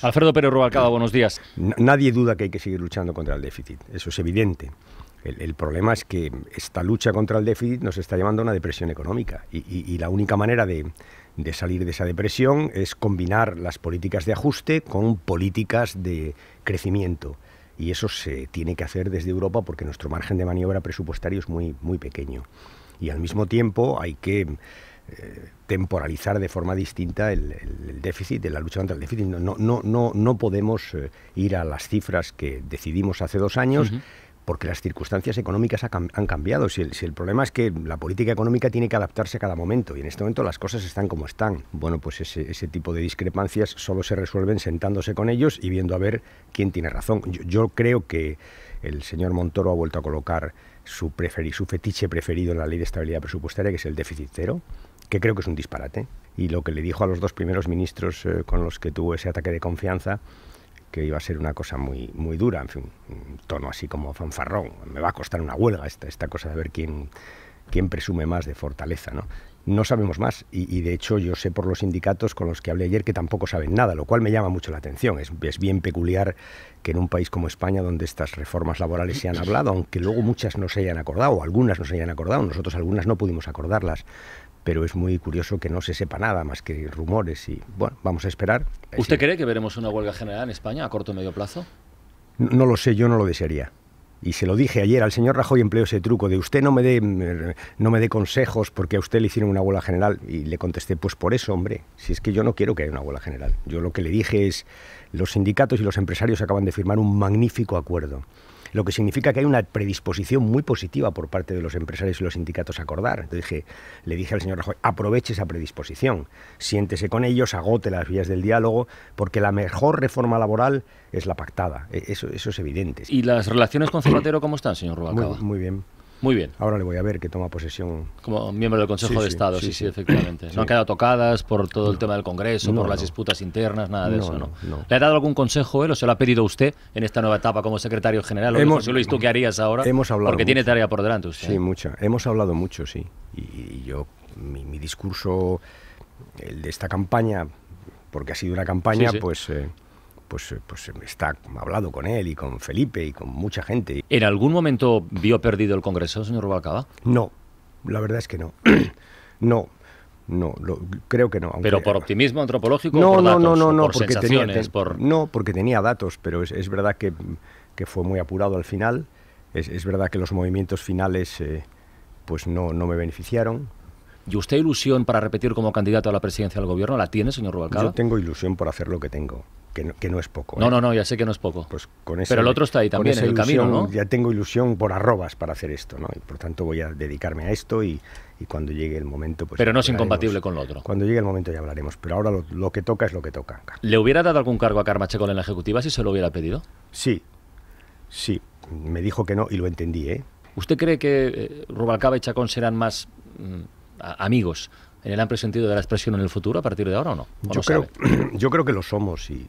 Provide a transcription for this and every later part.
Alfredo Pérez Rubalcaba, buenos días. Nadie duda que hay que seguir luchando contra el déficit, eso es evidente. El, problema es que esta lucha contra el déficit nos está llevando a una depresión económica y, la única manera de, de, salir de esa depresión es combinar las políticas de ajuste con políticas de crecimiento. Y eso se tiene que hacer desde Europa porque nuestro margen de maniobra presupuestario es muy, muy pequeño. Y al mismo tiempo hay que temporalizar de forma distinta el, déficit, de la lucha contra el déficit. No, no, no, podemos eh, ir a las cifras que decidimos hace dos años. Porque las circunstancias económicas han cambiado. Si el, problema es que la política económica tiene que adaptarse a cada momento y en este momento las cosas están como están. Bueno, pues ese, tipo de discrepancias solo se resuelven sentándose con ellos y viendo a ver quién tiene razón. yo, creo que el señor Montoro ha vuelto a colocar su, su fetiche preferido en la ley de estabilidad presupuestaria, que es el déficit cero que creo que es un disparate. Y lo que le dijo a los dos primeros ministros eh, con los que tuvo ese ataque de confianza, que iba a ser una cosa muy, muy dura, en fin, un tono así como fanfarrón. Me va a costar una huelga esta, esta cosa de ver quién, quién presume más de fortaleza, ¿no? No sabemos más y, de hecho yo sé por los sindicatos con los que hablé ayer que tampoco saben nada, lo cual me llama mucho la atención. Es, es bien peculiar que en un país como España, donde estas reformas laborales se han hablado, aunque luego muchas no se hayan acordado, o algunas no se hayan acordado, nosotros algunas no pudimos acordarlas, pero es muy curioso que no se sepa nada más que rumores y bueno, vamos a esperar. ¿Usted cree que veremos una huelga general en España a corto o medio plazo? No, lo sé, yo no lo desearía. Y se lo dije ayer al señor Rajoy empleó ese truco de usted no me dé mm, no me dé consejos porque a usted le hicieron una huelga general y le contesté pues por eso, hombre, si es que yo no quiero que haya una huelga general. Yo lo que le dije es los sindicatos y los empresarios acaban de firmar un magnífico acuerdo lo que significa que hay una predisposición muy positiva por parte de los empresarios y los sindicatos a acordar. Entonces dije, le dije al señor Rajoy, aproveche esa predisposición, siéntese con ellos, agote las vías del diálogo, porque la mejor reforma laboral es la pactada, e-, eso, es evidente. ¿Y las relaciones con Zapatero cómo están, señor Rubalcaba? muy bien. Muy bien. Ahora le voy a ver que toma posesión. Como miembro del Consejo de Estado, sí, sí, efectivamente. No han quedado tocadas por todo el tema del Congreso, por las disputas internas, nada de eso, ¿no? ¿Le ha dado algún consejo él o se lo ha pedido usted en esta nueva etapa como secretario general? O hemos, José ¿tú qué harías ahora? Porque tiene tarea por delante usted. Sí, ¿eh? mucha. Hemos hablado mucho, sí. Y, yo, mi, discurso, el de esta campaña, porque ha sido una campaña, pues. Eh, pues, eh, pues eh, está hablado con él y con Felipe y con mucha gente. ¿En algún momento vio perdido el Congreso, señor Rubalcaba? No, la verdad es que no. no, no, lo, creo que no. pero por optimismo antropológico, no, no, no, no, no, porque tenía, no, porque tenía datos, pero es, verdad que, fue muy apurado al final. Es, es verdad que los movimientos finales, eh, pues no, no me beneficiaron. ¿Y usted ilusión para repetir como candidato a la presidencia del gobierno? ¿La tiene, señor Rubalcaba? Yo tengo ilusión por hacer lo que tengo. Que no, que no, es poco. No, ¿eh? no, no, ya sé que no es poco. Pues con Pero el otro está ahí también, en el camino, ¿no? Ya tengo ilusión por arrobas para hacer esto, ¿no? Y por tanto voy a dedicarme a esto y, cuando llegue el momento... Pues Pero no es incompatible con lo otro. Cuando llegue el momento ya hablaremos. Pero ahora lo, que toca es lo que toca. ¿Le hubiera dado algún cargo a Chacón en la Ejecutiva si se lo hubiera pedido? Sí, sí. Me dijo que no y lo entendí, ¿eh? ¿Usted cree que eh, Rubalcaba y Chacón serán más... Mm, amigos en ¿Eh, el amplio sentido de la expresión en el futuro a partir de ahora o no? yo, creo, yo creo que lo somos y,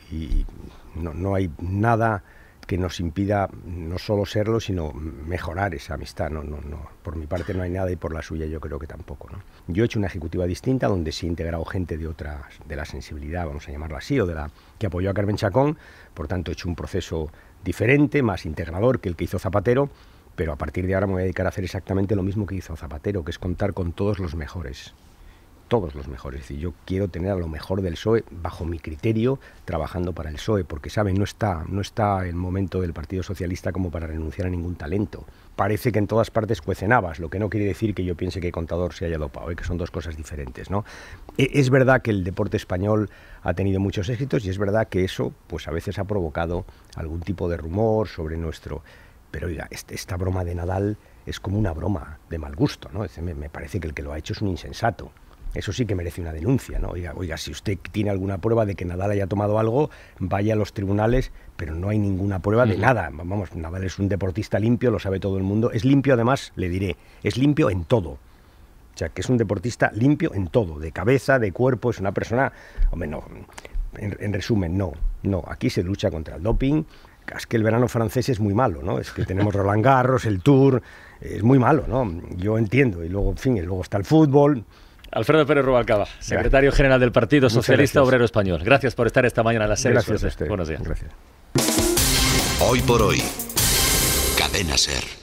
no, hay nada que nos impida no solo serlo, sino mejorar esa amistad. No, no, Por mi parte no hay nada y por la suya yo creo que tampoco. ¿no? Yo he hecho una ejecutiva distinta donde se he integrado gente de otra, de la sensibilidad, vamos a llamarla así, o de la que apoyó a Carmen Chacón. Por tanto, he hecho un proceso diferente, más integrador que el que hizo Zapatero pero a partir de ahora me voy a dedicar a hacer exactamente lo mismo que hizo Zapatero, que es contar con todos los mejores. Todos los mejores. Es yo quiero tener a lo mejor del PSOE bajo mi criterio trabajando para el PSOE, porque, ¿saben? No está, no está el momento del Partido Socialista como para renunciar a ningún talento. Parece que en todas partes cuecen lo que no quiere decir que yo piense que Contador se haya dopado, ¿eh? que son dos cosas diferentes, ¿no? E, es verdad que el deporte español ha tenido muchos éxitos y es verdad que eso, pues a veces ha provocado algún tipo de rumor sobre nuestro pero oiga, este, esta broma de Nadal es como una broma de mal gusto, ¿no? me, parece que el que lo ha hecho es un insensato. Eso sí que merece una denuncia, ¿no? Oiga, oiga, si usted tiene alguna prueba de que Nadal haya tomado algo, vaya a los tribunales, pero no hay ninguna prueba de nada. Vamos, Nadal es un deportista limpio, lo sabe todo el mundo. Es limpio, además, le diré, es limpio en todo. O sea, que es un deportista limpio en todo, de cabeza, de cuerpo, es una persona, hombre, no, en, en resumen, no, no, aquí se lucha contra el doping, es que el verano francés es muy malo, ¿no? Es que tenemos Roland Garros, el Tour, es muy malo, ¿no? Yo entiendo. Y luego, en fin, y luego está el fútbol. Alfredo Pérez Rubalcaba, secretario general del Partido Socialista Obrero Español. Gracias por estar esta mañana en la serie. Gracias Buenos días. Gracias. Hoy por hoy, Cadena Ser.